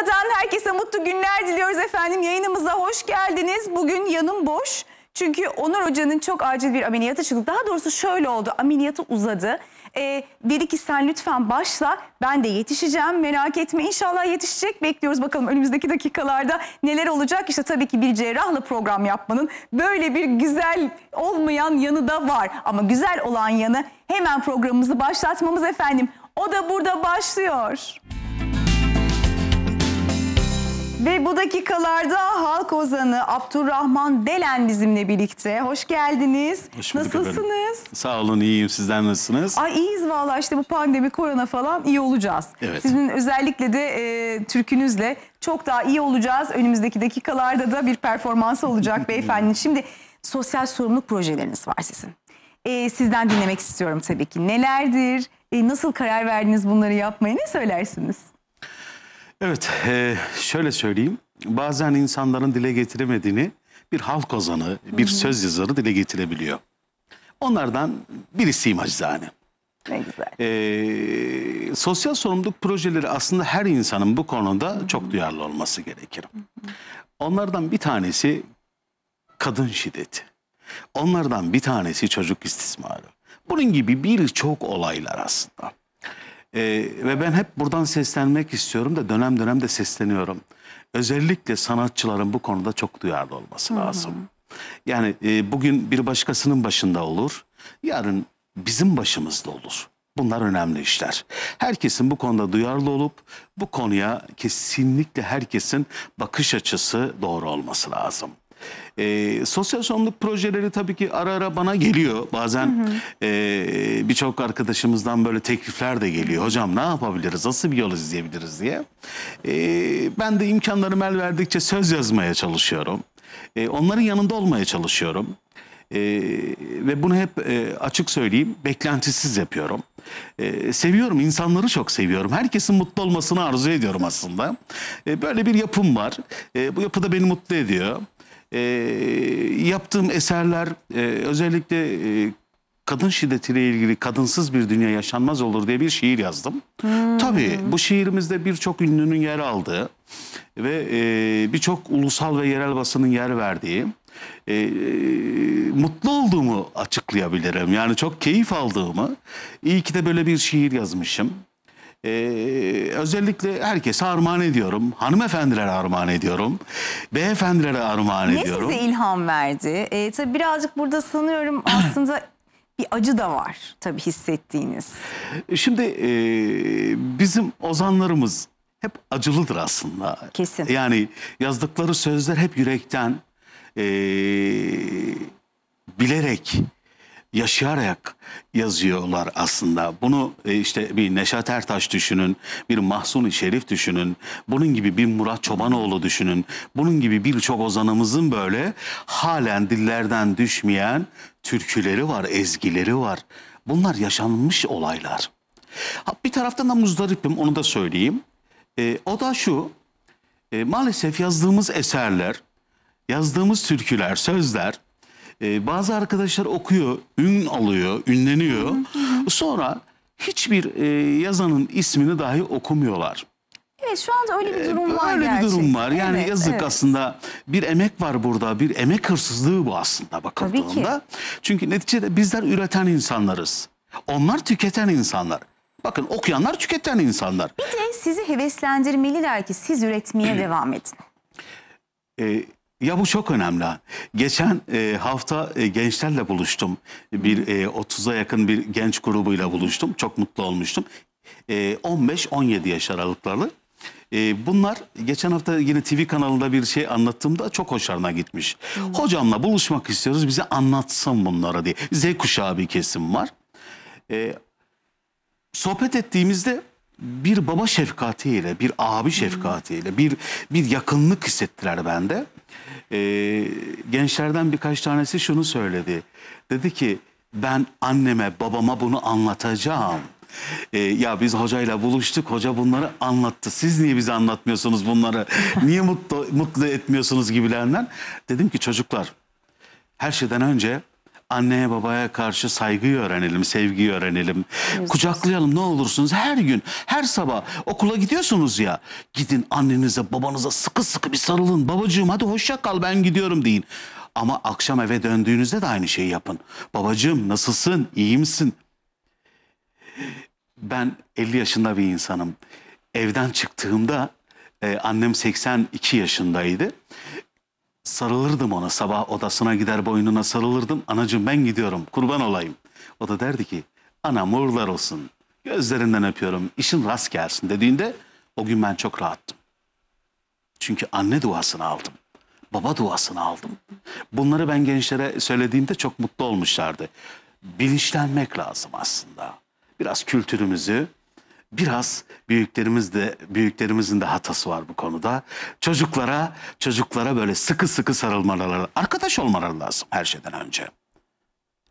Bursa'dan herkese mutlu günler diliyoruz efendim. Yayınımıza hoş geldiniz. Bugün yanım boş. Çünkü Onur Hoca'nın çok acil bir ameliyatı çıktı. Daha doğrusu şöyle oldu. Ameliyatı uzadı. Ee, dedi ki sen lütfen başla. Ben de yetişeceğim. Merak etme. İnşallah yetişecek. Bekliyoruz bakalım önümüzdeki dakikalarda neler olacak. İşte tabii ki bir cerrahla program yapmanın böyle bir güzel olmayan yanı da var. Ama güzel olan yanı hemen programımızı başlatmamız efendim. O da burada başlıyor. Ve bu dakikalarda halk ozanı Abdurrahman Delen bizimle birlikte. Hoş geldiniz. Hoş nasılsınız? Efendim. Sağ olun iyiyim. Sizden nasılsınız? Ay iyiyiz valla işte bu pandemi korona falan iyi olacağız. Evet. Sizin özellikle de e, türkünüzle çok daha iyi olacağız. Önümüzdeki dakikalarda da bir performans olacak beyefendi. Şimdi sosyal sorumluluk projeleriniz var sizin. E, sizden dinlemek istiyorum tabii ki. Nelerdir? E, nasıl karar verdiniz bunları yapmaya? Ne söylersiniz? Evet, e, şöyle söyleyeyim. Bazen insanların dile getiremediğini bir halk ozanı, bir söz yazarı dile getirebiliyor. Onlardan birisiyim acizane. Ne güzel. Ee, sosyal sorumluluk projeleri aslında her insanın bu konuda Hı -hı. çok duyarlı olması gerekir. Hı -hı. Onlardan bir tanesi kadın şiddeti. Onlardan bir tanesi çocuk istismarı. Bunun gibi birçok olaylar aslında. E, ve ben hep buradan seslenmek istiyorum da dönem dönem de sesleniyorum. Özellikle sanatçıların bu konuda çok duyarlı olması Hı -hı. lazım. Yani e, bugün bir başkasının başında olur, yarın bizim başımızda olur. Bunlar önemli işler. Herkesin bu konuda duyarlı olup bu konuya kesinlikle herkesin bakış açısı doğru olması lazım. E, sosyal sorumluluk projeleri tabii ki ara ara bana geliyor. Bazen e, birçok arkadaşımızdan böyle teklifler de geliyor. Hocam ne yapabiliriz, nasıl bir yol izleyebiliriz diye. E, ben de imkanlarım el verdikçe söz yazmaya çalışıyorum. E, onların yanında olmaya çalışıyorum. E, ve bunu hep e, açık söyleyeyim, beklentisiz yapıyorum. E, seviyorum, insanları çok seviyorum. Herkesin mutlu olmasını arzu ediyorum aslında. E, böyle bir yapım var. E, bu yapı da beni mutlu ediyor e, ee, yaptığım eserler e, özellikle e, kadın şiddetiyle ilgili kadınsız bir dünya yaşanmaz olur diye bir şiir yazdım. Hmm. Tabii bu şiirimizde birçok ünlünün yer aldığı ve e, birçok ulusal ve yerel basının yer verdiği e, mutlu olduğumu açıklayabilirim. Yani çok keyif aldığımı, iyi ki de böyle bir şiir yazmışım e, özellikle herkese armağan ediyorum. Hanımefendilere armağan ediyorum. Beyefendilere armağan ne ediyorum. Ne size ilham verdi? E, tabii birazcık burada sanıyorum aslında bir acı da var tabii hissettiğiniz. Şimdi e, bizim ozanlarımız hep acılıdır aslında. Kesin. Yani yazdıkları sözler hep yürekten, e, bilerek yaşayarak yazıyorlar aslında. Bunu e, işte bir Neşet Ertaş düşünün, bir Mahsuni Şerif düşünün, bunun gibi bir Murat Çobanoğlu düşünün. Bunun gibi birçok ozanımızın böyle halen dillerden düşmeyen türküleri var, ezgileri var. Bunlar yaşanmış olaylar. Bir taraftan da muzdaripim onu da söyleyeyim. E, o da şu, e, maalesef yazdığımız eserler, yazdığımız türküler, sözler e, bazı arkadaşlar okuyor, ün alıyor, ünleniyor. Sonra hiçbir e, yazanın ismini dahi okumuyorlar. Evet şu anda öyle bir ee, durum var Öyle gerçekten. bir durum var. Yani evet, yazık evet. aslında bir emek var burada. Bir emek hırsızlığı bu aslında bakıldığında. Çünkü neticede bizler üreten insanlarız. Onlar tüketen insanlar. Bakın okuyanlar tüketen insanlar. Bir de sizi heveslendirmeliler ki siz üretmeye devam edin. Ee, ya bu çok önemli. Geçen e, hafta e, gençlerle buluştum. Bir e, 30'a yakın bir genç grubuyla buluştum. Çok mutlu olmuştum. E, 15-17 yaş aralıkları. E, bunlar geçen hafta yine TV kanalında bir şey anlattığımda çok hoşlarına gitmiş. Hmm. Hocamla buluşmak istiyoruz bize anlatsın bunları diye. Z kuşağı bir kesim var. E, sohbet ettiğimizde bir baba şefkatiyle, bir abi şefkatiyle, bir bir yakınlık hissettiler bende. Ee, gençlerden birkaç tanesi şunu söyledi. Dedi ki ben anneme, babama bunu anlatacağım. E, ya biz hocayla buluştuk, hoca bunları anlattı. Siz niye bize anlatmıyorsunuz bunları? Niye mutlu, mutlu etmiyorsunuz gibilerinden? Dedim ki çocuklar, her şeyden önce anneye babaya karşı saygıyı öğrenelim, sevgiyi öğrenelim. Yüzünüz. Kucaklayalım ne olursunuz her gün, her sabah okula gidiyorsunuz ya. Gidin annenize babanıza sıkı sıkı bir sarılın. Babacığım hadi hoşça kal ben gidiyorum deyin. Ama akşam eve döndüğünüzde de aynı şeyi yapın. Babacığım nasılsın, iyi misin? Ben 50 yaşında bir insanım. Evden çıktığımda e, annem 82 yaşındaydı sarılırdım ona sabah odasına gider boynuna sarılırdım. Anacığım ben gidiyorum kurban olayım. O da derdi ki anam uğurlar olsun gözlerinden öpüyorum işin rast gelsin dediğinde o gün ben çok rahattım. Çünkü anne duasını aldım. Baba duasını aldım. Bunları ben gençlere söylediğimde çok mutlu olmuşlardı. Bilinçlenmek lazım aslında. Biraz kültürümüzü, Biraz büyüklerimiz de büyüklerimizin de hatası var bu konuda. Çocuklara çocuklara böyle sıkı sıkı sarılmaları, arkadaş olmaları lazım her şeyden önce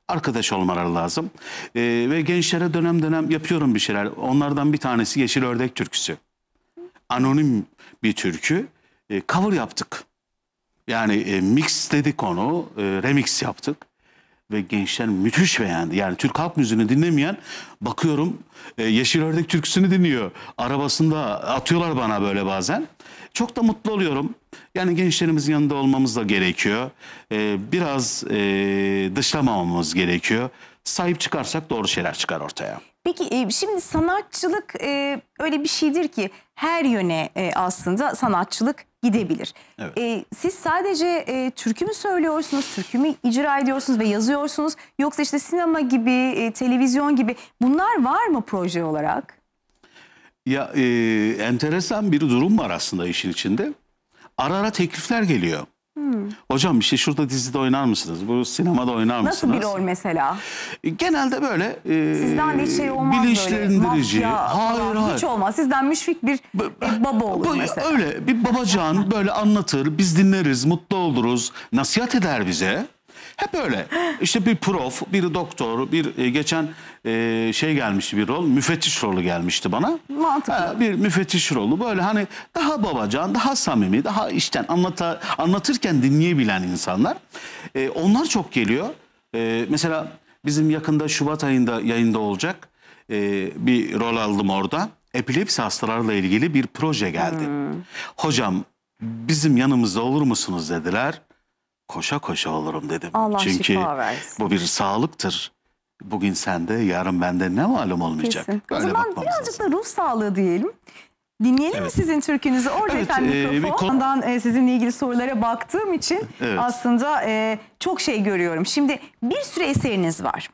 arkadaş olmaları lazım. ee, ve gençlere dönem dönem yapıyorum bir şeyler. Onlardan bir tanesi Yeşil Ördek türküsü. Anonim bir türkü. E, cover yaptık. Yani e, mix dedik onu, e, remix yaptık ve gençler müthiş beğendi. Yani Türk halk müziğini dinlemeyen bakıyorum e, Yeşil Ördek türküsünü dinliyor. Arabasında atıyorlar bana böyle bazen. Çok da mutlu oluyorum. Yani gençlerimizin yanında olmamız da gerekiyor. Ee, biraz e, dışlamamamız gerekiyor. Sahip çıkarsak doğru şeyler çıkar ortaya. Peki e, şimdi sanatçılık e, öyle bir şeydir ki her yöne e, aslında sanatçılık gidebilir. Evet. E, siz sadece e, türkü mü söylüyorsunuz, türkü mü icra ediyorsunuz ve yazıyorsunuz yoksa işte sinema gibi, e, televizyon gibi bunlar var mı proje olarak? ya e, enteresan bir durum var aslında işin içinde. Ara ara teklifler geliyor. Hmm. Hocam şey şurada dizide oynar mısınız? Bu sinemada oynar Nasıl mısınız? Nasıl bir rol mesela? E, genelde böyle e, Sizden hiç şey olmaz bilinçlendirici. Böyle, mafya, hayır hayır. Hiç olmaz. Sizden müşfik bir, bir baba olur bu, mesela. Öyle bir babacan böyle anlatır. Biz dinleriz, mutlu oluruz. Nasihat eder bize. Hep öyle. İşte bir prof, bir doktor, bir e, geçen e, şey gelmişti bir rol, müfettiş rolü gelmişti bana. Mantıklı. Ha, bir müfettiş rolü böyle hani daha babacan, daha samimi, daha işten anlata, anlatırken dinleyebilen insanlar. E, onlar çok geliyor. mesela bizim yakında Şubat ayında yayında olacak bir rol aldım orada. Epilepsi hastalarla ilgili bir proje geldi. Hmm. Hocam bizim yanımızda olur musunuz dediler koşa koşa olurum dedim. Allah Çünkü bu bir sağlıktır. Bugün sende, yarın bende ne malum olmayacak. o zaman birazcık lazım. da ruh sağlığı diyelim. Dinleyelim evet. mi sizin türkünüzü? Orada evet, efendim e, E, sizinle ilgili sorulara baktığım için evet. aslında e, çok şey görüyorum. Şimdi bir sürü eseriniz var.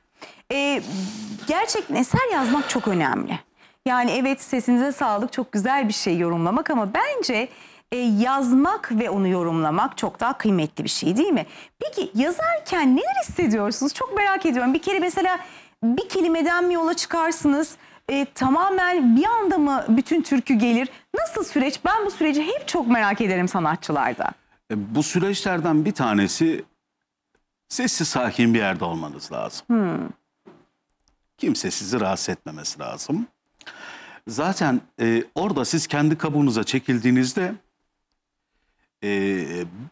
E, gerçekten eser yazmak çok önemli. Yani evet sesinize sağlık çok güzel bir şey yorumlamak ama bence e, yazmak ve onu yorumlamak çok daha kıymetli bir şey değil mi? Peki yazarken neler hissediyorsunuz? Çok merak ediyorum. Bir kere mesela bir kelimeden mi yola çıkarsınız? E, tamamen bir anda mı bütün türkü gelir? Nasıl süreç? Ben bu süreci hep çok merak ederim sanatçılarda. E, bu süreçlerden bir tanesi sessiz sakin bir yerde olmanız lazım. Hmm. Kimse sizi rahatsız etmemesi lazım. Zaten e, orada siz kendi kabuğunuza çekildiğinizde e,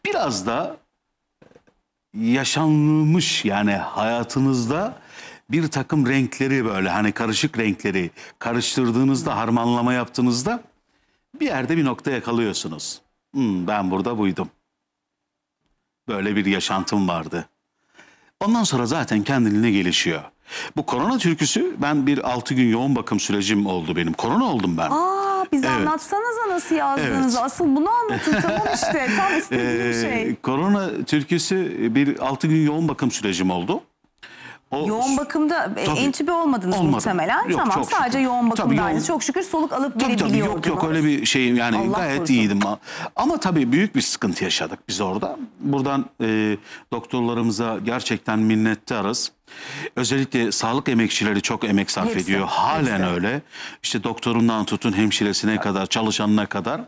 biraz da yaşanmış yani hayatınızda bir takım renkleri böyle hani karışık renkleri karıştırdığınızda harmanlama yaptığınızda bir yerde bir nokta yakalıyorsunuz. Hmm, ben burada buydum. Böyle bir yaşantım vardı. Ondan sonra zaten kendiliğine gelişiyor. Bu korona türküsü ben bir 6 gün yoğun bakım sürecim oldu benim. Korona oldum ben. Aa. Bize evet. anlatsanıza nasıl yazdığınızı. Evet. Asıl bunu anlatın tamam işte. Tam istediğim ee, şey. Korona türküsü bir 6 gün yoğun bakım sürecim oldu. O, yoğun bakımda e, tabii, entübe olmadınız olmadım. muhtemelen. Yok, tamam sadece şükür. yoğun bakımdaydınız. Çok şükür soluk alıp tabii, verebiliyordunuz. Tabii, yok yok öyle bir şey yani Allah gayet korusun. iyiydim. Ama tabii büyük bir sıkıntı yaşadık biz orada. Buradan e, doktorlarımıza gerçekten minnettarız. Özellikle sağlık emekçileri çok emek sarf hepsi, ediyor. Halen hepsi. öyle. İşte doktorundan tutun hemşiresine evet. kadar, çalışanına kadar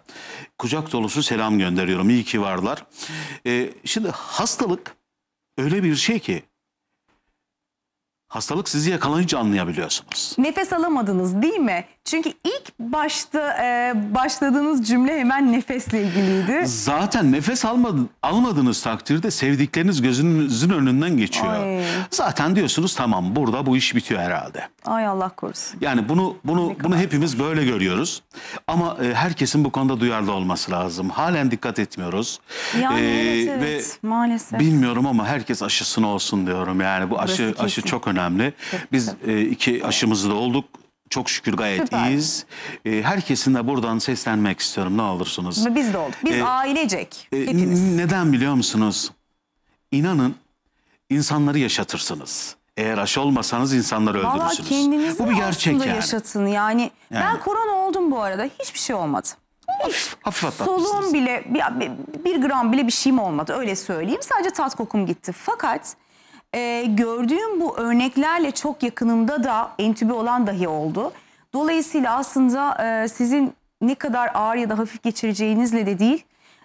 kucak dolusu selam gönderiyorum. İyi ki varlar. Ee, şimdi hastalık öyle bir şey ki hastalık sizi yakalayınca anlayabiliyorsunuz. Nefes alamadınız değil mi? Çünkü ilk başta e, başladığınız cümle hemen nefesle ilgiliydi. Zaten nefes almadı, almadığınız takdirde sevdikleriniz gözünüzün önünden geçiyor. Ay. Zaten diyorsunuz tamam burada bu iş bitiyor herhalde. Ay Allah korusun. Yani bunu bunu bunu hepimiz böyle görüyoruz. Ama e, herkesin bu konuda duyarlı olması lazım. Halen dikkat etmiyoruz. Yani ee, evet, evet ve maalesef. Bilmiyorum ama herkes aşısını olsun diyorum. Yani bu aşı aşı çok önemli önemli. Biz e, iki aşımızı da olduk. Çok şükür gayet Süper. iyiyiz. E, herkesin de buradan seslenmek istiyorum ne olursunuz. Biz de olduk. Biz E, ailecek. E, neden biliyor musunuz? İnanın insanları yaşatırsınız. Eğer aşı olmasanız insanları Valla kendinizi Bu bir gerçek aslında yani. yaşatın yani. Ben korona oldum bu arada. Hiçbir şey olmadı. Hafif, hafif atlatmışsınız. Soluğum bile bir, bir gram bile bir şeyim olmadı öyle söyleyeyim. Sadece tat kokum gitti. Fakat e, gördüğüm bu örneklerle çok yakınımda da entübe olan dahi oldu. Dolayısıyla aslında e, sizin ne kadar ağır ya da hafif geçireceğinizle de değil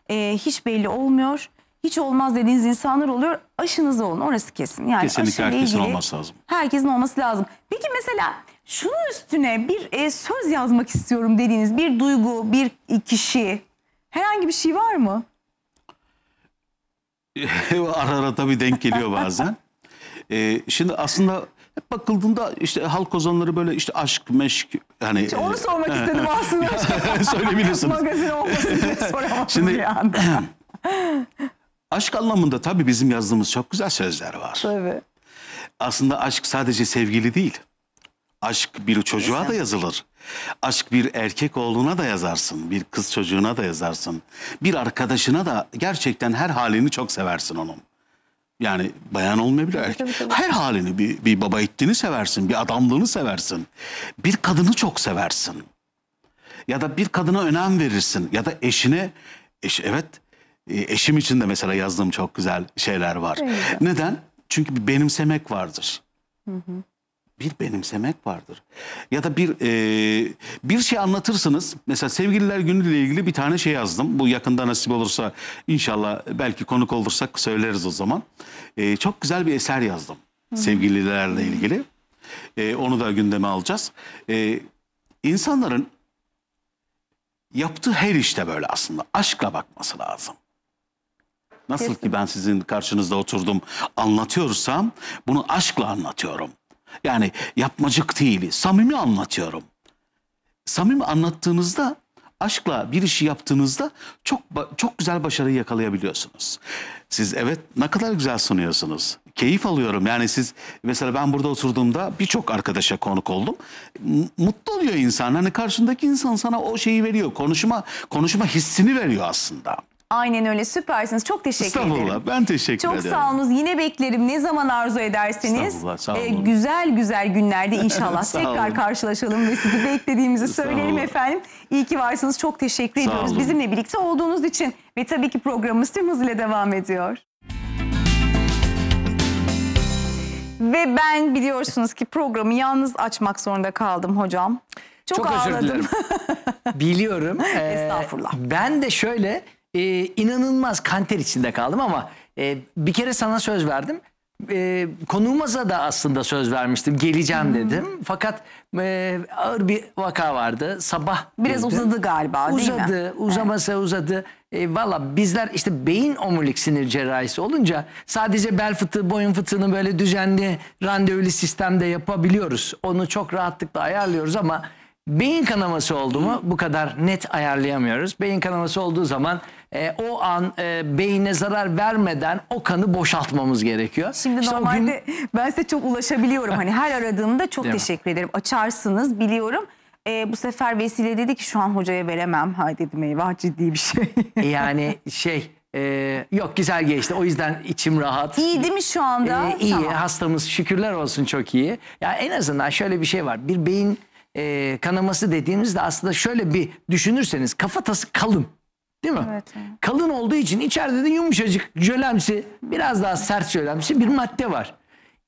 e, hiç belli olmuyor. Hiç olmaz dediğiniz insanlar oluyor. Aşınız olun orası kesin. Yani Kesinlikle herkesin ilgili, olması lazım. Herkesin olması lazım. Peki mesela şunun üstüne bir e, söz yazmak istiyorum dediğiniz bir duygu, bir e, kişi herhangi bir şey var mı? ara ara tabii denk geliyor bazen. E, şimdi aslında hep bakıldığında işte halk ozanları böyle işte aşk, meşk hani İşte onu e, sormak istedim aslında. Söyleyebilirsiniz. Magazin olmasın diye soramadım şimdi, bir aşk anlamında tabii bizim yazdığımız çok güzel sözler var. Tabii. Aslında aşk sadece sevgili değil. Aşk bir çocuğa da yazılır. Aşk bir erkek oğluna da yazarsın. Bir kız çocuğuna da yazarsın. Bir arkadaşına da gerçekten her halini çok seversin onun. Yani bayan olmayabilir erkek. Tabii, tabii. Her halini bir, bir baba ittiğini seversin, bir adamlığını seversin. Bir kadını çok seversin. Ya da bir kadına önem verirsin. Ya da eşine, eş, evet e, eşim için de mesela yazdığım çok güzel şeyler var. Evet. Neden? Çünkü bir benimsemek vardır. Hı hı bir benimsemek vardır. Ya da bir e, bir şey anlatırsınız. Mesela sevgililer günü ile ilgili bir tane şey yazdım. Bu yakında nasip olursa inşallah belki konuk olursak söyleriz o zaman. E, çok güzel bir eser yazdım Hı. sevgililerle ilgili. E, onu da gündeme alacağız. E, insanların yaptığı her işte böyle aslında aşkla bakması lazım. Nasıl Kesin. ki ben sizin karşınızda oturdum anlatıyorsam bunu aşkla anlatıyorum. Yani yapmacık değil, samimi anlatıyorum. Samimi anlattığınızda, aşkla bir işi yaptığınızda çok çok güzel başarı yakalayabiliyorsunuz. Siz evet ne kadar güzel sunuyorsunuz. Keyif alıyorum. Yani siz mesela ben burada oturduğumda birçok arkadaşa konuk oldum. Mutlu oluyor insan. Hani karşındaki insan sana o şeyi veriyor. Konuşma konuşma hissini veriyor aslında. Aynen öyle süpersiniz. Çok teşekkür ederim. Estağfurullah ben teşekkür Çok ederim. Çok sağ Yine beklerim. Ne zaman arzu ederseniz. Estağfurullah sağ e, olun. E, güzel güzel günlerde inşallah tekrar karşılaşalım ve sizi beklediğimizi söyleyelim efendim. İyi ki varsınız. Çok teşekkür ediyoruz bizimle birlikte olduğunuz için. Ve tabii ki programımız tüm hızıyla devam ediyor. Ve ben biliyorsunuz ki programı yalnız açmak zorunda kaldım hocam. Çok, Çok ağladım. özür Biliyorum. Ee, Estağfurullah. Ben de şöyle e, inanılmaz kanter içinde kaldım ama e, bir kere sana söz verdim. E, konuğumuza da aslında söz vermiştim. Geleceğim hmm. dedim. Fakat e, ağır bir vaka vardı. Sabah Biraz girdi. uzadı galiba uzadı, değil mi? Uzadı. evet. uzadı. E, Valla bizler işte beyin omurilik sinir cerrahisi olunca sadece bel fıtığı, boyun fıtığını böyle düzenli randevulu sistemde yapabiliyoruz. Onu çok rahatlıkla ayarlıyoruz ama beyin kanaması oldu mu bu kadar net ayarlayamıyoruz. Beyin kanaması olduğu zaman e, o an e, beyine zarar vermeden o kanı boşaltmamız gerekiyor. Şimdi işte normalde gün... ben size çok ulaşabiliyorum. hani her aradığımda çok Değil teşekkür mi? ederim. Açarsınız biliyorum. E, bu sefer Vesile dedi ki şu an hocaya veremem. Ha dedim eyvah ciddi bir şey. E, yani şey... Ee, yok güzel geçti. O yüzden içim rahat. İyi değil mi şu anda? Ee, iyi. Tamam. Hastamız şükürler olsun çok iyi. Ya en azından şöyle bir şey var. Bir beyin e, kanaması dediğimizde aslında şöyle bir düşünürseniz kafatası kalın. Değil mi? Evet, Kalın olduğu için içeride de yumuşacık jölemsi, biraz daha sert jölemsi bir madde var.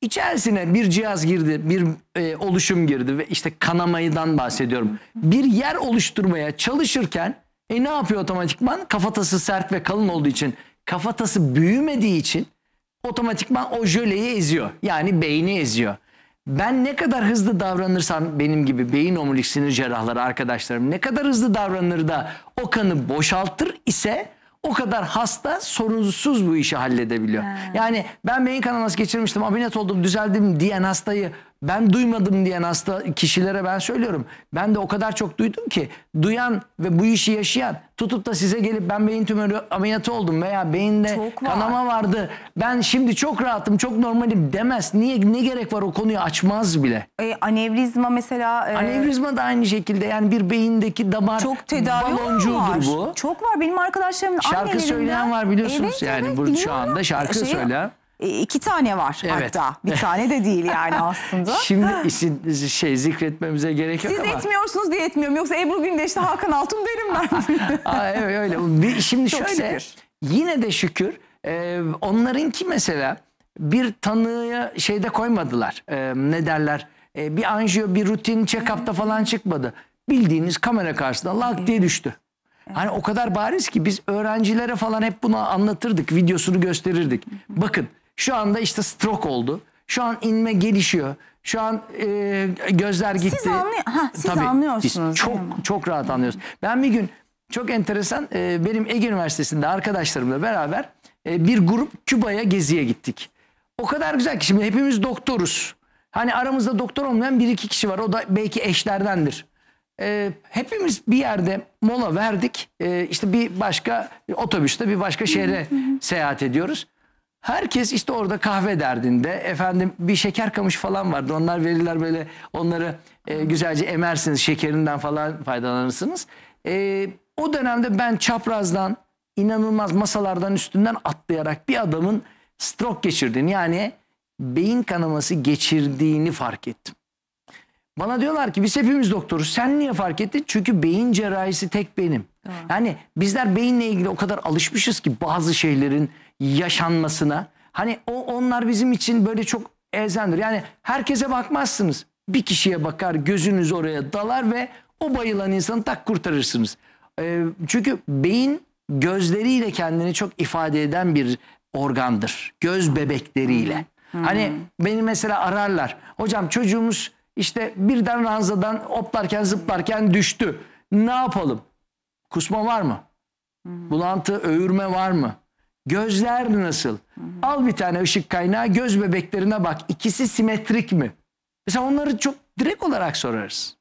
İçerisine bir cihaz girdi, bir e, oluşum girdi ve işte kanamayıdan bahsediyorum. Bir yer oluşturmaya çalışırken e ne yapıyor otomatikman? Kafatası sert ve kalın olduğu için, kafatası büyümediği için otomatikman o jöleyi eziyor. Yani beyni eziyor. Ben ne kadar hızlı davranırsam benim gibi beyin omurilik sinir cerrahları arkadaşlarım ne kadar hızlı davranır da o kanı boşaltır ise o kadar hasta sorunsuz bu işi halledebiliyor. He. Yani ben beyin kanaması geçirmiştim, ameliyat oldum, düzeldim diyen hastayı ben duymadım diyen hasta kişilere ben söylüyorum. Ben de o kadar çok duydum ki duyan ve bu işi yaşayan tutup da size gelip ben beyin tümörü ameliyatı oldum veya beyinde çok var. kanama vardı. Ben şimdi çok rahatım, çok normalim demez. Niye ne gerek var o konuyu açmaz bile. E, anevrizma mesela e... Anevrizma da aynı şekilde yani bir beyindeki damar çok tedavi baloncuğudur bu. Çok var benim arkadaşlarımın Şarkı söyleyen var biliyorsunuz evet, yani evet, bu şu anda şarkı şey, söyleyen. E, iki tane var evet. hatta. Bir tane de değil yani aslında. Şimdi işin şey zikretmemize gerek yok Siz ama. etmiyorsunuz diye etmiyorum. Yoksa Ebru Gündeş'te Hakan Altun derim ben. Aa, evet öyle. Bir, şimdi Çok şöyle şükür. yine de şükür e, ki mesela bir tanığı şeyde koymadılar. E, ne derler? E, bir anjiyo bir rutin check-up'ta falan çıkmadı. Bildiğiniz kamera karşısında lak diye düştü. Hani o kadar bariz ki biz öğrencilere falan hep bunu anlatırdık, videosunu gösterirdik. Bakın şu anda işte stroke oldu. Şu an inme gelişiyor. Şu an e, gözler gitti. Siz, anlay ha, siz Tabii, anlıyorsunuz. Biz çok çok rahat anlıyoruz. Ben bir gün çok enteresan e, benim Ege Üniversitesi'nde arkadaşlarımla beraber e, bir grup Küba'ya geziye gittik. O kadar güzel ki şimdi hepimiz doktoruz. Hani aramızda doktor olmayan bir iki kişi var. O da belki eşlerdendir. E, hepimiz bir yerde mola verdik. E, işte bir başka otobüste bir başka şehre seyahat ediyoruz. Herkes işte orada kahve derdinde efendim bir şeker kamış falan vardı onlar verirler böyle onları e, güzelce emersiniz şekerinden falan faydalanırsınız. E, o dönemde ben çaprazdan inanılmaz masalardan üstünden atlayarak bir adamın strok geçirdiğini yani beyin kanaması geçirdiğini fark ettim. Bana diyorlar ki biz hepimiz doktoruz. Sen niye fark ettin? Çünkü beyin cerrahisi tek benim. Tamam. Yani bizler beyinle ilgili o kadar alışmışız ki bazı şeylerin yaşanmasına. Hani o onlar bizim için böyle çok ezendir. Yani herkese bakmazsınız. Bir kişiye bakar, gözünüz oraya dalar ve o bayılan insanı tak kurtarırsınız. Ee, çünkü beyin gözleriyle kendini çok ifade eden bir organdır. Göz bebekleriyle. Hmm. Hani hmm. beni mesela ararlar. Hocam çocuğumuz işte birden ranzadan oplarken zıplarken düştü. Ne yapalım? Kusma var mı? Hmm. Bulantı, öğürme var mı? Gözler nasıl? Hı hı. Al bir tane ışık kaynağı göz bebeklerine bak. İkisi simetrik mi? Mesela onları çok direkt olarak sorarız.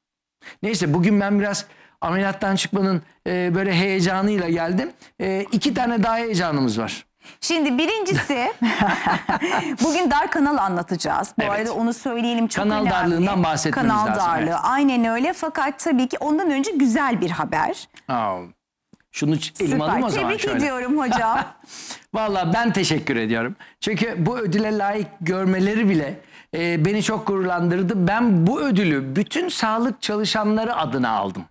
Neyse bugün ben biraz ameliyattan çıkmanın e, böyle heyecanıyla geldim. E, iki tane daha heyecanımız var. Şimdi birincisi bugün dar kanal anlatacağız. Bu evet. arada onu söyleyelim çok kanal önemli. Kanal darlığından bahsetmemiz kanal lazım. Kanal darlığı evet. aynen öyle fakat tabii ki ondan önce güzel bir haber. Oh. Şunu elim alayım o zaman Tebrik şöyle. ediyorum hocam. Valla ben teşekkür ediyorum. Çünkü bu ödüle layık görmeleri bile e, beni çok gururlandırdı. Ben bu ödülü bütün sağlık çalışanları adına aldım.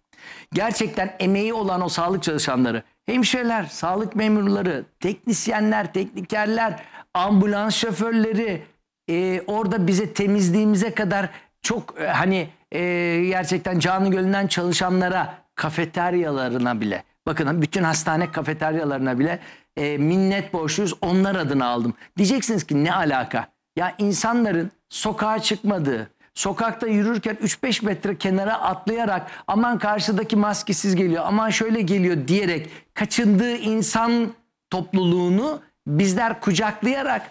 Gerçekten emeği olan o sağlık çalışanları, hemşireler, sağlık memurları, teknisyenler, teknikerler, ambulans şoförleri, e, orada bize temizliğimize kadar çok e, hani e, gerçekten canı Gölünden çalışanlara, kafeteryalarına bile Bakın bütün hastane kafeteryalarına bile e, minnet borçluyuz. Onlar adına aldım. Diyeceksiniz ki ne alaka? Ya insanların sokağa çıkmadığı, sokakta yürürken 3-5 metre kenara atlayarak aman karşıdaki maskesiz geliyor, aman şöyle geliyor diyerek kaçındığı insan topluluğunu bizler kucaklayarak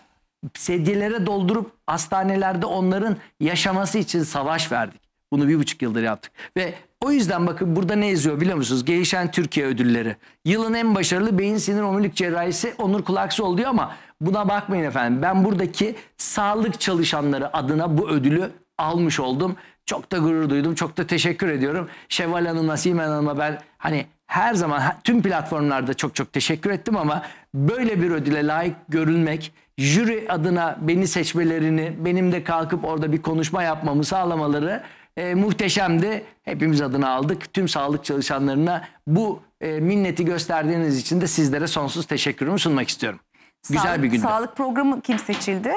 sedyelere doldurup hastanelerde onların yaşaması için savaş verdik. Bunu bir buçuk yıldır yaptık. Ve o yüzden bakın burada ne yazıyor biliyor musunuz? Gelişen Türkiye ödülleri. Yılın en başarılı beyin sinir omurilik cerrahisi Onur Kulaksoğlu diyor ama buna bakmayın efendim. Ben buradaki sağlık çalışanları adına bu ödülü almış oldum. Çok da gurur duydum. Çok da teşekkür ediyorum. Şevval Hanım, Simen Hanım'a ben hani her zaman tüm platformlarda çok çok teşekkür ettim ama böyle bir ödüle layık görülmek, jüri adına beni seçmelerini, benim de kalkıp orada bir konuşma yapmamı sağlamaları e, muhteşemdi. Hepimiz adını aldık. Tüm sağlık çalışanlarına bu e, minneti gösterdiğiniz için de sizlere sonsuz teşekkürümü sunmak istiyorum. Sağlık, Güzel bir gündü. Sağlık programı kim seçildi?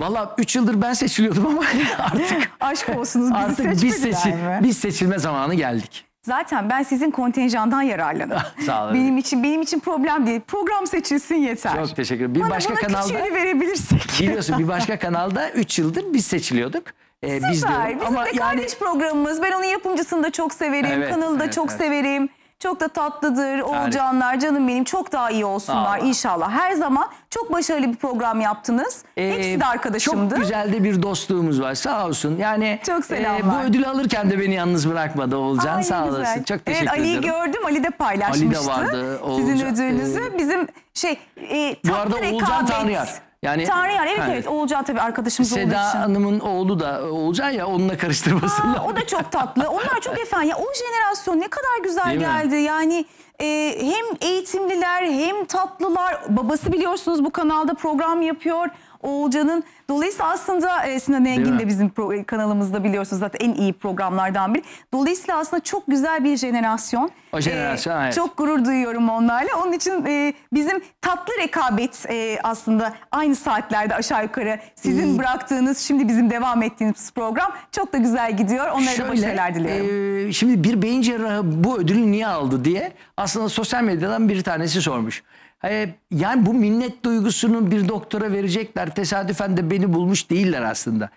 Valla 3 yıldır ben seçiliyordum ama artık aşk olsunuz bizi artık biz, seçil, mi? biz seçilme zamanı geldik. Zaten ben sizin kontenjandan yararlanırım. Sağ olun. Benim için benim için problem değil. Program seçilsin yeter. Çok teşekkür ederim. Bir bana, başka bana kanalda verebilirsek. Biliyorsun bir başka kanalda 3 yıldır biz seçiliyorduk. E, biz diyorum. Bizim Ama de yani... kardeş programımız. Ben onun yapımcısını da çok severim. Evet, Kanalı da evet, çok evet. severim. Çok da tatlıdır. Oğulcanlar yani, canım benim çok daha iyi olsunlar Allah. inşallah. Her zaman çok başarılı bir program yaptınız. Ee, Hepsi de arkadaşımdı. Çok güzel de bir dostluğumuz var sağ olsun. Yani çok E, bu ödülü alırken de beni yalnız bırakmadı Oğulcan Ay, sağ güzel. olasın. Çok teşekkür evet, Ali'yi gördüm. Ali de paylaşmıştı. Ali de vardı. Oğulcan, Sizin ödülünüzü. E, Bizim şey e, bu arada Oğulcan Tanrıyar. Yani Tarih yani evet evet Oğulcan tabii arkadaşımız Seda olduğu için. Seda Hanım'ın oğlu da Oğulcan ya onunla karıştırmasın. o da çok tatlı. Onlar çok efendim. Ya o jenerasyon ne kadar güzel Değil geldi. Mi? Yani e, hem eğitimliler hem tatlılar. Babası biliyorsunuz bu kanalda program yapıyor. Oğulcan'ın dolayısıyla aslında e, Sinan Engin de bizim pro, e, kanalımızda biliyorsunuz zaten en iyi programlardan biri. Dolayısıyla aslında çok güzel bir jenerasyon. O jenerasyon ee, evet. Çok gurur duyuyorum onlarla. Onun için e, bizim tatlı rekabet e, aslında aynı saatlerde aşağı yukarı sizin hmm. bıraktığınız şimdi bizim devam ettiğimiz program çok da güzel gidiyor. Onlara Şöyle, da başarılar diliyorum. E, şimdi bir beyin cerrahı bu ödülü niye aldı diye aslında sosyal medyadan bir tanesi sormuş. Ee, yani bu minnet duygusunu bir doktora verecekler. Tesadüfen de beni bulmuş değiller aslında.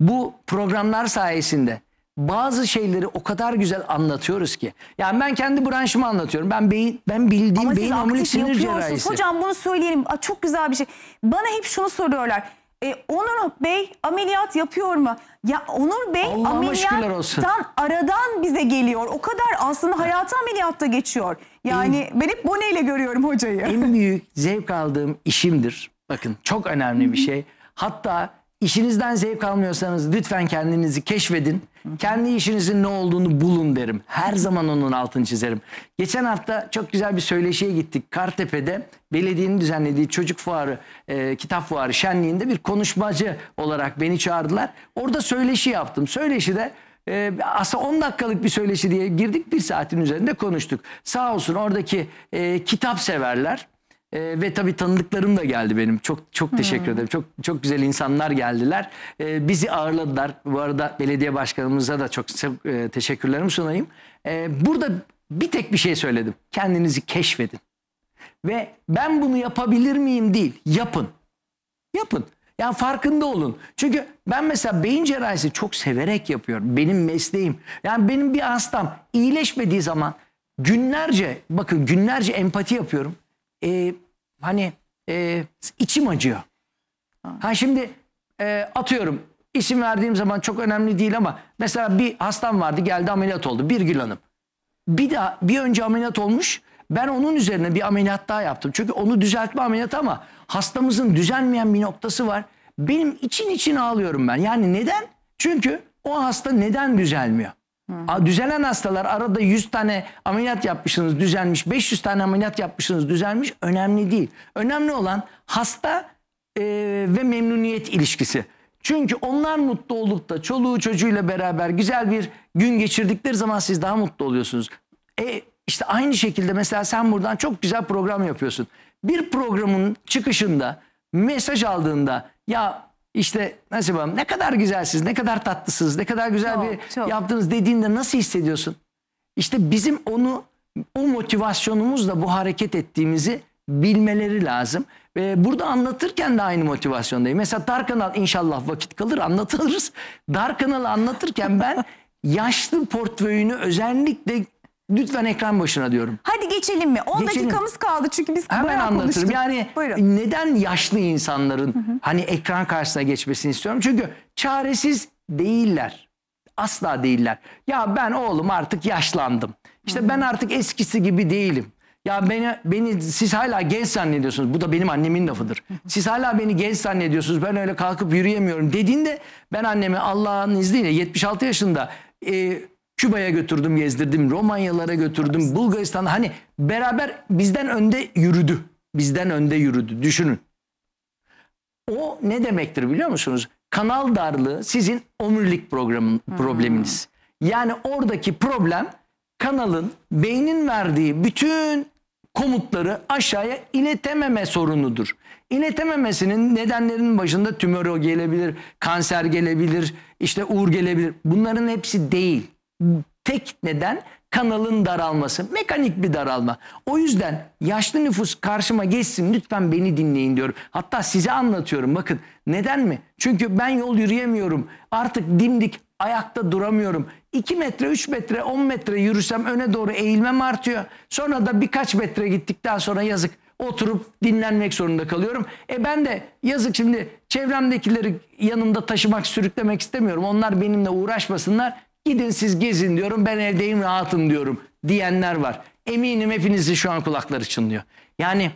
Bu programlar sayesinde bazı şeyleri o kadar güzel anlatıyoruz ki. Yani ben kendi branşımı anlatıyorum. Ben beyin ben bildiğim Ama beyin ameliyat sinir cerrahisi. Hocam bunu söyleyelim. Aa, çok güzel bir şey. Bana hep şunu soruyorlar. E, Onur Bey ameliyat yapıyor mu? Ya Onur Bey Allah'ıma şükürler ameliyattan aradan bize geliyor. O kadar aslında hayatı ameliyatta geçiyor. Yani ben hep Bone'yle görüyorum hocayı. en büyük zevk aldığım işimdir. Bakın çok önemli bir şey. Hatta İşinizden zevk almıyorsanız lütfen kendinizi keşfedin. Kendi işinizin ne olduğunu bulun derim. Her zaman onun altını çizerim. Geçen hafta çok güzel bir söyleşiye gittik. Kartepe'de belediyenin düzenlediği çocuk fuarı, e, kitap fuarı şenliğinde bir konuşmacı olarak beni çağırdılar. Orada söyleşi yaptım. Söyleşide e, aslında 10 dakikalık bir söyleşi diye girdik. Bir saatin üzerinde konuştuk. Sağ olsun oradaki e, kitap severler e, ve tabii tanıdıklarım da geldi benim. Çok çok hmm. teşekkür ederim. Çok çok güzel insanlar geldiler. E, bizi ağırladılar. Bu arada belediye başkanımıza da çok e, teşekkürlerimi sunayım. E, burada bir tek bir şey söyledim. Kendinizi keşfedin. Ve ben bunu yapabilir miyim değil. Yapın. Yapın. Yani farkında olun. Çünkü ben mesela beyin cerrahisi çok severek yapıyorum. Benim mesleğim. Yani benim bir hastam iyileşmediği zaman günlerce bakın günlerce empati yapıyorum e, hani e, içim acıyor. Ha, şimdi e, atıyorum isim verdiğim zaman çok önemli değil ama mesela bir hastam vardı geldi ameliyat oldu Birgül Hanım. Bir daha bir önce ameliyat olmuş ben onun üzerine bir ameliyat daha yaptım. Çünkü onu düzeltme ameliyatı ama hastamızın düzelmeyen bir noktası var. Benim için için ağlıyorum ben. Yani neden? Çünkü o hasta neden düzelmiyor? Hı. Düzelen hastalar arada 100 tane ameliyat yapmışsınız düzelmiş. 500 tane ameliyat yapmışsınız düzelmiş. Önemli değil. Önemli olan hasta e, ve memnuniyet ilişkisi. Çünkü onlar mutlu olup da çoluğu çocuğuyla beraber güzel bir gün geçirdikleri zaman siz daha mutlu oluyorsunuz. E, işte aynı şekilde mesela sen buradan çok güzel program yapıyorsun. Bir programın çıkışında mesaj aldığında ya işte Nasip Hanım ne kadar güzelsiniz, ne kadar tatlısınız, ne kadar güzel çok, bir çok. yaptınız dediğinde nasıl hissediyorsun? İşte bizim onu o motivasyonumuzla bu hareket ettiğimizi bilmeleri lazım. Ve burada anlatırken de aynı motivasyondayım. Mesela Dar Kanal inşallah vakit kalır anlatırız. Dar Kanal'ı anlatırken ben yaşlı portföyünü özellikle Lütfen ekran başına diyorum. Hadi geçelim mi? 10 Geçelim. dakikamız kaldı çünkü biz Hemen bayağı anlatırım. Konuştuk. Yani Buyurun. neden yaşlı insanların hı hı. hani ekran karşısına geçmesini istiyorum? Çünkü çaresiz değiller. Asla değiller. Ya ben oğlum artık yaşlandım. İşte hı hı. ben hmm. artık eskisi gibi değilim. Ya beni, beni siz hala genç zannediyorsunuz. Bu da benim annemin lafıdır. Siz hala beni genç zannediyorsunuz. Ben öyle kalkıp yürüyemiyorum dediğinde ben annemi Allah'ın izniyle 76 yaşında e, Küba'ya götürdüm, gezdirdim, Romanyalara götürdüm, Bulgaristan hani beraber bizden önde yürüdü. Bizden önde yürüdü. Düşünün. O ne demektir biliyor musunuz? Kanal darlığı sizin omurilik programın hmm. probleminiz. Hmm. Yani oradaki problem kanalın beynin verdiği bütün komutları aşağıya iletememe sorunudur. İletememesinin nedenlerinin başında tümör gelebilir, kanser gelebilir, işte uğur gelebilir. Bunların hepsi değil tek neden kanalın daralması. Mekanik bir daralma. O yüzden yaşlı nüfus karşıma geçsin lütfen beni dinleyin diyorum. Hatta size anlatıyorum bakın. Neden mi? Çünkü ben yol yürüyemiyorum. Artık dimdik ayakta duramıyorum. 2 metre, 3 metre, 10 metre yürüsem öne doğru eğilmem artıyor. Sonra da birkaç metre gittikten sonra yazık oturup dinlenmek zorunda kalıyorum. E ben de yazık şimdi çevremdekileri yanımda taşımak, sürüklemek istemiyorum. Onlar benimle uğraşmasınlar. Gidin siz gezin diyorum ben evdeyim rahatım diyorum diyenler var. Eminim hepinizi şu an kulakları çınlıyor. Yani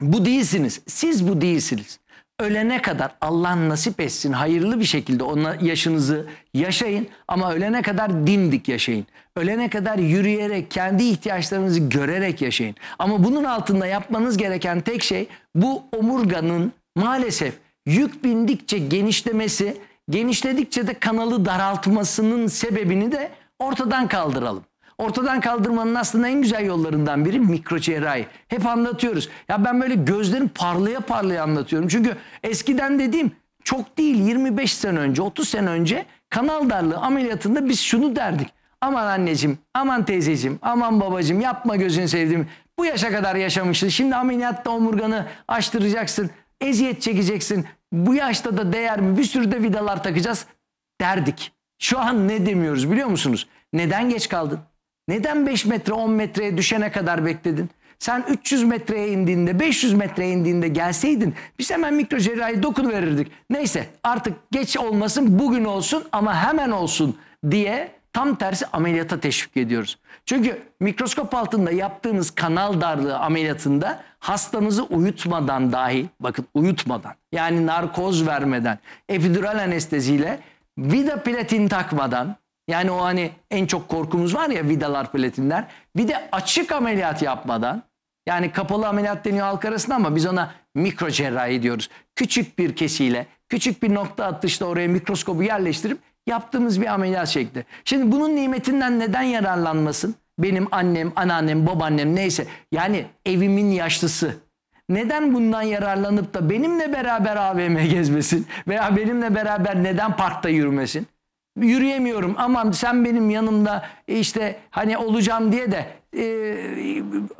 bu değilsiniz. Siz bu değilsiniz. Ölene kadar Allah nasip etsin hayırlı bir şekilde ona yaşınızı yaşayın ama ölene kadar dimdik yaşayın. Ölene kadar yürüyerek kendi ihtiyaçlarınızı görerek yaşayın. Ama bunun altında yapmanız gereken tek şey bu omurganın maalesef yük bindikçe genişlemesi genişledikçe de kanalı daraltmasının sebebini de ortadan kaldıralım. Ortadan kaldırmanın aslında en güzel yollarından biri mikro cerrahi. Hep anlatıyoruz. Ya ben böyle gözlerim parlaya parlaya anlatıyorum. Çünkü eskiden dediğim çok değil 25 sene önce 30 sene önce kanal darlığı ameliyatında biz şunu derdik. Aman anneciğim, aman teyzeciğim, aman babacığım yapma gözünü sevdim. Bu yaşa kadar yaşamışsın. Şimdi ameliyatta omurganı açtıracaksın eziyet çekeceksin. Bu yaşta da değer mi? Bir sürü de vidalar takacağız derdik. Şu an ne demiyoruz biliyor musunuz? Neden geç kaldın? Neden 5 metre 10 metreye düşene kadar bekledin? Sen 300 metreye indiğinde 500 metreye indiğinde gelseydin biz hemen mikro cerrahi dokunuverirdik. Neyse artık geç olmasın bugün olsun ama hemen olsun diye tam tersi ameliyata teşvik ediyoruz. Çünkü mikroskop altında yaptığımız kanal darlığı ameliyatında hastanızı uyutmadan dahi bakın uyutmadan yani narkoz vermeden epidural anesteziyle vida platin takmadan yani o hani en çok korkumuz var ya vidalar platinler bir de açık ameliyat yapmadan yani kapalı ameliyat deniyor halk arasında ama biz ona mikro cerrahi diyoruz. Küçük bir kesiyle küçük bir nokta atışla oraya mikroskobu yerleştirip yaptığımız bir ameliyat şekli. Şimdi bunun nimetinden neden yararlanmasın? Benim annem, anneannem, babaannem neyse. Yani evimin yaşlısı. Neden bundan yararlanıp da benimle beraber AVM gezmesin? Veya benimle beraber neden parkta yürümesin? Yürüyemiyorum ama sen benim yanımda e, işte hani olacağım diye de e,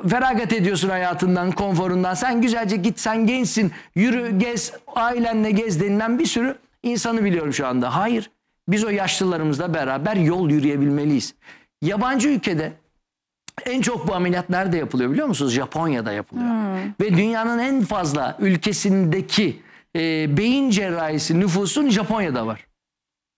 feragat ediyorsun hayatından, konforundan. Sen güzelce git, sen gençsin, yürü, gez, ailenle gez denilen bir sürü insanı biliyorum şu anda. Hayır, biz o yaşlılarımızla beraber yol yürüyebilmeliyiz. Yabancı ülkede en çok bu ameliyat nerede yapılıyor biliyor musunuz? Japonya'da yapılıyor. Hmm. Ve dünyanın en fazla ülkesindeki e, beyin cerrahisi nüfusun Japonya'da var.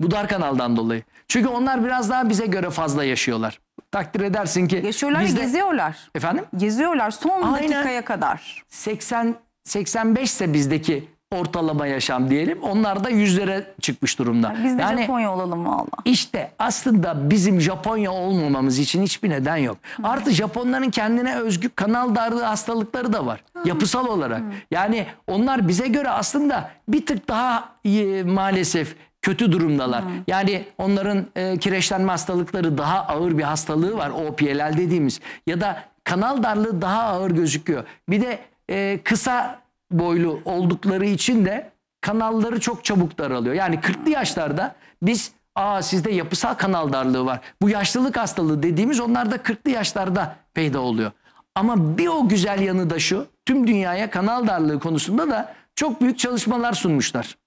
Bu dar kanaldan dolayı. Çünkü onlar biraz daha bize göre fazla yaşıyorlar. Takdir edersin ki... Yaşıyorlar bizde... geziyorlar. Efendim? Geziyorlar son Aynen. dakikaya kadar. 80 85 ise bizdeki ortalama yaşam diyelim. Onlar da yüzlere çıkmış durumda. Yani biz de yani, Japonya olalım valla. İşte aslında bizim Japonya olmamamız için hiçbir neden yok. Hı. Artı Japonların kendine özgü kanal darlığı hastalıkları da var. Hı. Yapısal olarak. Hı. Yani onlar bize göre aslında bir tık daha e, maalesef kötü durumdalar. Hı. Yani onların e, kireçlenme hastalıkları daha ağır bir hastalığı var. OPLL dediğimiz. Ya da kanal darlığı daha ağır gözüküyor. Bir de e, kısa boylu oldukları için de kanalları çok çabuk daralıyor. Yani 40'lı yaşlarda biz aa sizde yapısal kanal darlığı var. Bu yaşlılık hastalığı dediğimiz onlar da 40'lı yaşlarda peyda oluyor. Ama bir o güzel yanı da şu tüm dünyaya kanal darlığı konusunda da çok büyük çalışmalar sunmuşlar.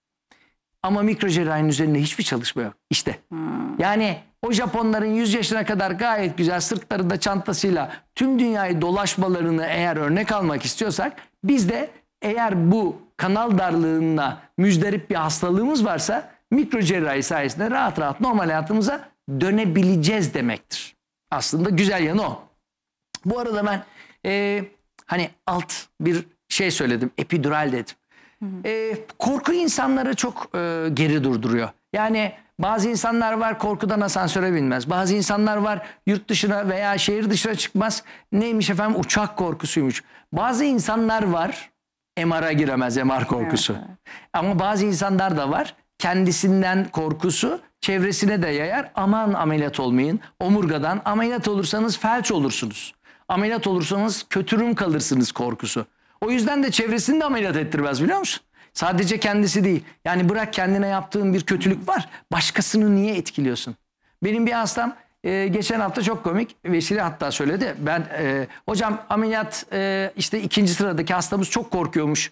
Ama mikrocerrahinin üzerinde hiçbir çalışma yok. İşte. Hmm. Yani o Japonların 100 yaşına kadar gayet güzel sırtlarında çantasıyla tüm dünyayı dolaşmalarını eğer örnek almak istiyorsak biz de eğer bu kanal darlığına müzdarip bir hastalığımız varsa mikro cerrahi sayesinde rahat rahat normal hayatımıza dönebileceğiz demektir. Aslında güzel yanı o. Bu arada ben e, hani alt bir şey söyledim epidural dedim. E, korku insanları çok e, geri durduruyor. Yani bazı insanlar var korkudan asansöre binmez. Bazı insanlar var yurt dışına veya şehir dışına çıkmaz. Neymiş efendim uçak korkusuymuş. Bazı insanlar var MR'a giremez MR korkusu. Evet. Ama bazı insanlar da var kendisinden korkusu çevresine de yayar. Aman ameliyat olmayın omurgadan ameliyat olursanız felç olursunuz. Ameliyat olursanız kötürüm kalırsınız korkusu. O yüzden de çevresini de ameliyat ettirmez biliyor musun? Sadece kendisi değil. Yani bırak kendine yaptığın bir kötülük var. Başkasını niye etkiliyorsun? Benim bir hastam e, geçen hafta çok komik vesile hatta söyledi. Ben e, hocam ameliyat e, işte ikinci sıradaki hastamız çok korkuyormuş.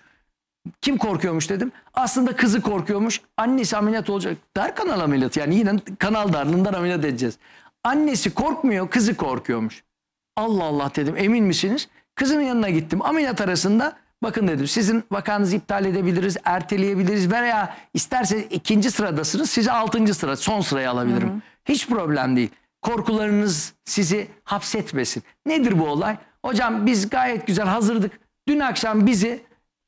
Kim korkuyormuş dedim. Aslında kızı korkuyormuş. Annesi ameliyat olacak. Dar kanal ameliyatı yani yine kanal darlığından ameliyat edeceğiz. Annesi korkmuyor kızı korkuyormuş. Allah Allah dedim emin misiniz? Kızının yanına gittim. Ameliyat arasında bakın dedim sizin vakanızı iptal edebiliriz, erteleyebiliriz veya isterseniz ikinci sıradasınız sizi altıncı sıra son sıraya alabilirim. Hı hı. Hiç problem değil korkularınız sizi hapsetmesin. Nedir bu olay? Hocam biz gayet güzel hazırdık. Dün akşam bizi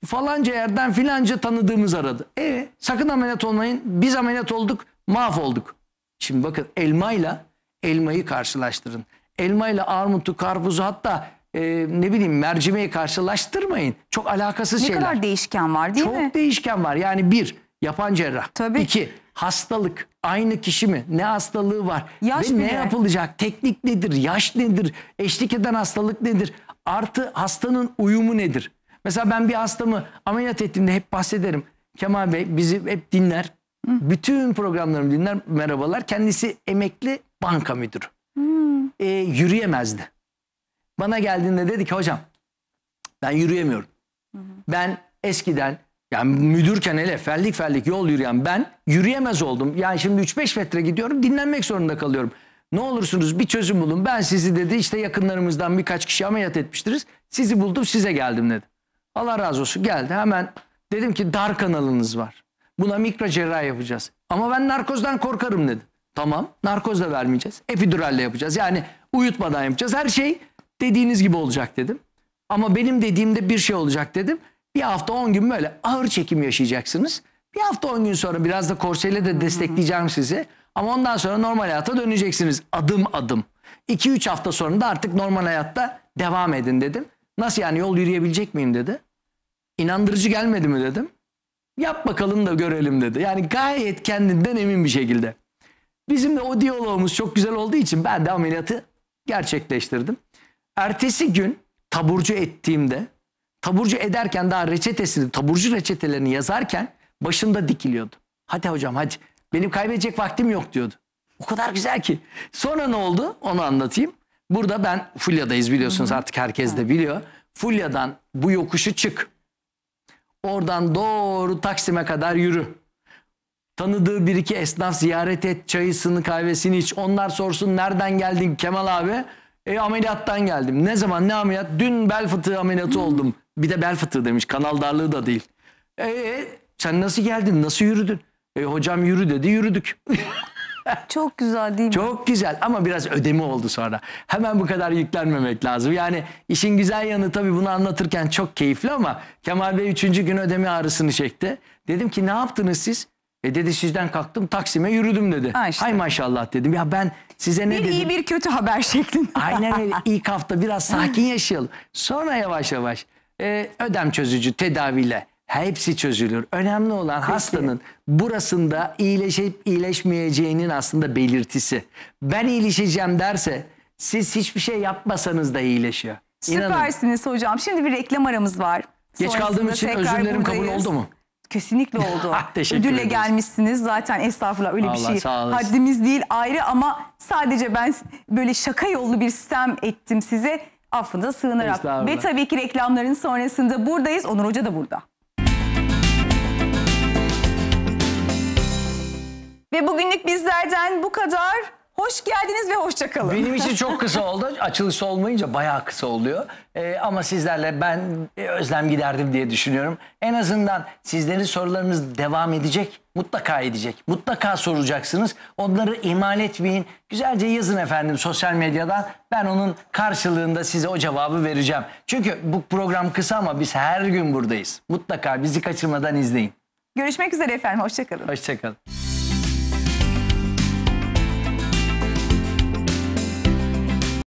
falanca yerden filanca tanıdığımız aradı. E sakın ameliyat olmayın. Biz ameliyat olduk, mahvolduk. Şimdi bakın elmayla elmayı karşılaştırın. Elmayla armutu, karpuzu hatta e, ne bileyim mercimeği karşılaştırmayın. Çok alakasız ne şeyler. Ne kadar değişken var değil Çok mi? Çok değişken var. Yani bir, yapan cerrah. Tabii. İki, hastalık aynı kişi mi? Ne hastalığı var? Yaş Ve bile. ne yapılacak? Teknik nedir? Yaş nedir? Eşlik eden hastalık nedir? Artı hastanın uyumu nedir? Mesela ben bir hastamı ameliyat ettiğimde hep bahsederim. Kemal Bey bizi hep dinler. Hı. Bütün programlarımı dinler. Merhabalar. Kendisi emekli banka müdürü. E, yürüyemezdi. Bana geldiğinde dedi ki hocam ben yürüyemiyorum. Hı hı. Ben eskiden yani müdürken hele fellik fellik yol yürüyen ben yürüyemez oldum. Yani şimdi 3-5 metre gidiyorum dinlenmek zorunda kalıyorum. Ne olursunuz bir çözüm bulun. Ben sizi dedi işte yakınlarımızdan birkaç kişi ameliyat etmiştiriz. Sizi buldum size geldim dedi. Allah razı olsun geldi hemen dedim ki dar kanalınız var. Buna mikro cerrahi yapacağız. Ama ben narkozdan korkarım dedi. Tamam narkoz da vermeyeceğiz. Epiduralle yapacağız. Yani uyutmadan yapacağız. Her şey dediğiniz gibi olacak dedim. Ama benim dediğimde bir şey olacak dedim. Bir hafta 10 gün böyle ağır çekim yaşayacaksınız. Bir hafta 10 gün sonra biraz da korseyle de destekleyeceğim sizi. Ama ondan sonra normal hayata döneceksiniz adım adım. 2-3 hafta sonra da artık normal hayatta devam edin dedim. Nasıl yani yol yürüyebilecek miyim dedi. İnandırıcı gelmedi mi dedim. Yap bakalım da görelim dedi. Yani gayet kendinden emin bir şekilde. Bizim de o diyalogumuz çok güzel olduğu için ben de ameliyatı gerçekleştirdim. Ertesi gün taburcu ettiğimde taburcu ederken daha reçetesini, taburcu reçetelerini yazarken başında dikiliyordu. Hadi hocam hadi benim kaybedecek vaktim yok diyordu. O kadar güzel ki. Sonra ne oldu onu anlatayım. Burada ben Fulya'dayız biliyorsunuz artık herkes de biliyor. Fulya'dan bu yokuşu çık. Oradan doğru Taksim'e kadar yürü. Tanıdığı bir iki esnaf ziyaret et, çayısını kahvesini iç. Onlar sorsun nereden geldin Kemal abi? E ameliyattan geldim. Ne zaman ne ameliyat? Dün bel fıtığı ameliyatı Hı oldum bir de bel fıtığı demiş. Kanal darlığı da değil. E, e, sen nasıl geldin? Nasıl yürüdün? E, hocam yürü dedi. Yürüdük. Çok güzel değil mi? Çok güzel ama biraz ödemi oldu sonra. Hemen bu kadar yüklenmemek lazım. Yani işin güzel yanı tabii bunu anlatırken çok keyifli ama Kemal Bey üçüncü gün ödemi ağrısını çekti. Dedim ki ne yaptınız siz? E dedi sizden kalktım Taksim'e yürüdüm dedi. Ha işte. Hay maşallah dedim. Ya ben size ne bir dedim? Bir iyi bir kötü haber şeklinde. Aynen öyle. İlk hafta biraz sakin yaşayalım. Sonra yavaş yavaş e, ödem çözücü tedaviyle hepsi çözülür. Önemli olan Peki. hastanın burasında iyileşip iyileşmeyeceğinin aslında belirtisi. Ben iyileşeceğim derse siz hiçbir şey yapmasanız da iyileşiyor. İnanın. Süpersiniz hocam. Şimdi bir reklam aramız var. Geç kaldığım için özürlerim kabul oldu mu? Kesinlikle oldu. Ah, teşekkür Ödülle ederiz. gelmişsiniz zaten estağfurullah öyle Allah bir şey haddimiz değil ayrı ama sadece ben böyle şaka yollu bir sistem ettim size affınıza sığınarak. Ve tabii ki reklamların sonrasında buradayız. Onur Hoca da burada. Ve bugünlük bizlerden bu kadar. Hoş geldiniz ve hoşça kalın. Benim için çok kısa oldu. Açılışı olmayınca bayağı kısa oluyor. Ee, ama sizlerle ben e, özlem giderdim diye düşünüyorum. En azından sizlerin sorularınız devam edecek. Mutlaka edecek. Mutlaka soracaksınız. Onları ihmal etmeyin. Güzelce yazın efendim sosyal medyadan. Ben onun karşılığında size o cevabı vereceğim. Çünkü bu program kısa ama biz her gün buradayız. Mutlaka bizi kaçırmadan izleyin. Görüşmek üzere efendim. Hoşçakalın. Hoşçakalın.